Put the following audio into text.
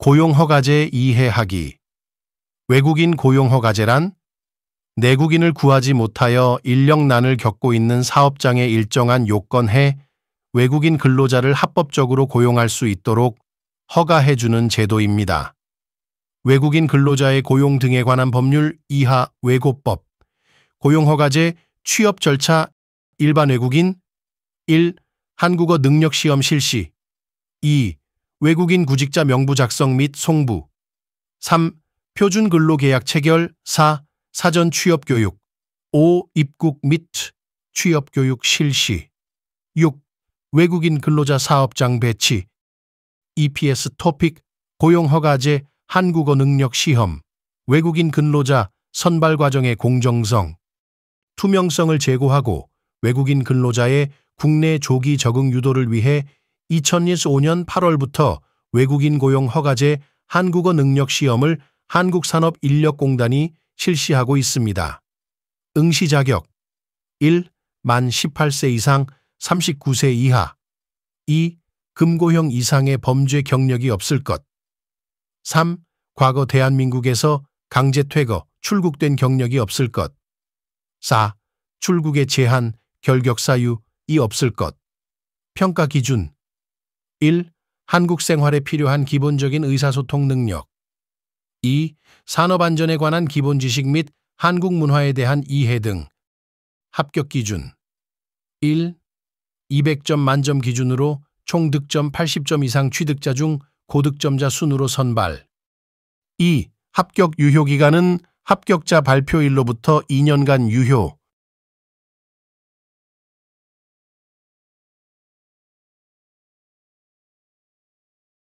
고용허가제 이해하기 외국인 고용허가제란 내국인을 구하지 못하여 인력난을 겪고 있는 사업장의 일정한 요건해 외국인 근로자를 합법적으로 고용할 수 있도록 허가해주는 제도입니다. 외국인 근로자의 고용 등에 관한 법률 이하 외고법 고용허가제 취업 절차 일반 외국인 1. 한국어 능력시험 실시 2. 외국인 구직자 명부 작성 및 송부 3. 표준 근로계약 체결 4. 사전 취업교육 5. 입국 및 취업교육 실시 6. 외국인 근로자 사업장 배치 EPS 토픽 고용허가제 한국어 능력 시험 외국인 근로자 선발 과정의 공정성 투명성을 제고하고 외국인 근로자의 국내 조기 적응 유도를 위해 2005년 8월부터 외국인 고용 허가제 한국어 능력 시험을 한국산업인력공단이 실시하고 있습니다. 응시 자격 1. 만 18세 이상 39세 이하 2. 금고형 이상의 범죄 경력이 없을 것 3. 과거 대한민국에서 강제 퇴거, 출국된 경력이 없을 것 4. 출국의 제한, 결격사유, 이 없을 것 평가 기준 1. 한국 생활에 필요한 기본적인 의사소통 능력 2. 산업 안전에 관한 기본 지식 및 한국 문화에 대한 이해 등 합격 기준 1. 200점 만점 기준으로 총 득점 80점 이상 취득자 중 고득점자 순으로 선발 2. 합격 유효 기간은 합격자 발표일로부터 2년간 유효